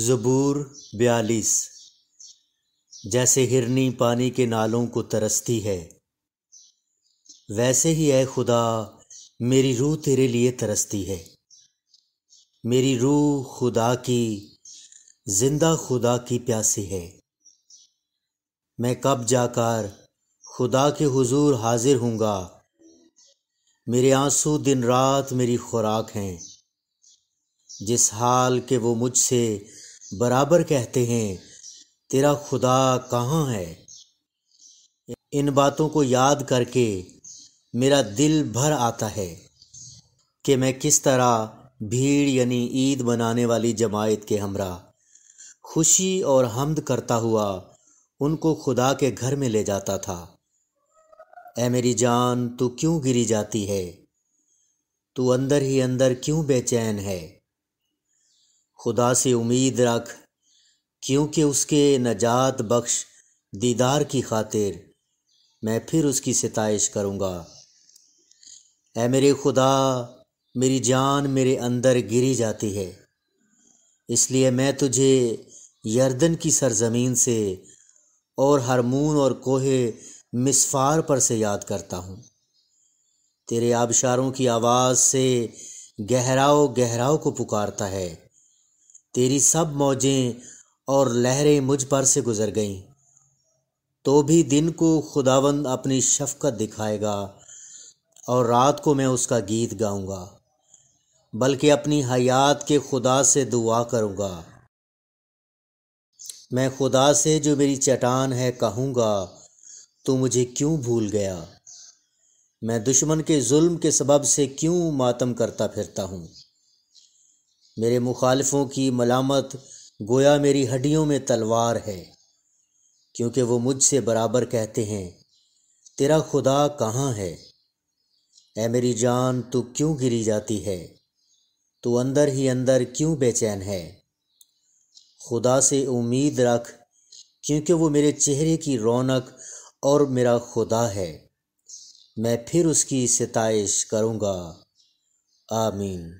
ज़बूर बयालीस जैसे हिरनी पानी के नालों को तरसती है वैसे ही ऐ खुदा मेरी रूह तेरे लिए तरसती है मेरी रूह खुदा की जिंदा खुदा की प्यासी है मैं कब जाकर खुदा के हुजूर हाजिर हूँगा मेरे आंसू दिन रात मेरी खुराक हैं जिस हाल के वो मुझसे बराबर कहते हैं तेरा खुदा कहाँ है इन बातों को याद करके मेरा दिल भर आता है कि मैं किस तरह भीड़ यानी ईद मनाने वाली जमायत के हमरा खुशी और हमद करता हुआ उनको खुदा के घर में ले जाता था ऐ मेरी जान तू क्यों गिरी जाती है तू अंदर ही अंदर क्यों बेचैन है खुदा से उम्मीद रख क्योंकि उसके नजात बख्श दीदार की खातिर मैं फिर उसकी सितइश करूँगा ए मेरे खुदा मेरी जान मेरे अंदर गिरी जाती है इसलिए मैं तुझे यर्दन की सरजमीन से और हरमून और कोहे मिसफार पर से याद करता हूँ तेरे आबशारों की आवाज़ से गहराओ गहराओ को पुकारता है तेरी सब मौजें और लहरें मुझ पर से गुज़र गईं तो भी दिन को खुदावंद अपनी शफकत दिखाएगा और रात को मैं उसका गीत गाऊंगा बल्कि अपनी हयात के खुदा से दुआ करूंगा मैं खुदा से जो मेरी चटान है कहूंगा तू मुझे क्यों भूल गया मैं दुश्मन के जुल्म के सबब से क्यों मातम करता फिरता हूँ मेरे मुखालफों की मलामत गोया मेरी हड्डियों में तलवार है क्योंकि वो मुझसे बराबर कहते हैं तेरा खुदा कहाँ है ऐ मेरी जान तू क्यों गिरी जाती है तू अंदर ही अंदर क्यों बेचैन है खुदा से उम्मीद रख क्योंकि वो मेरे चेहरे की रौनक और मेरा खुदा है मैं फिर उसकी सितश करूँगा आमीन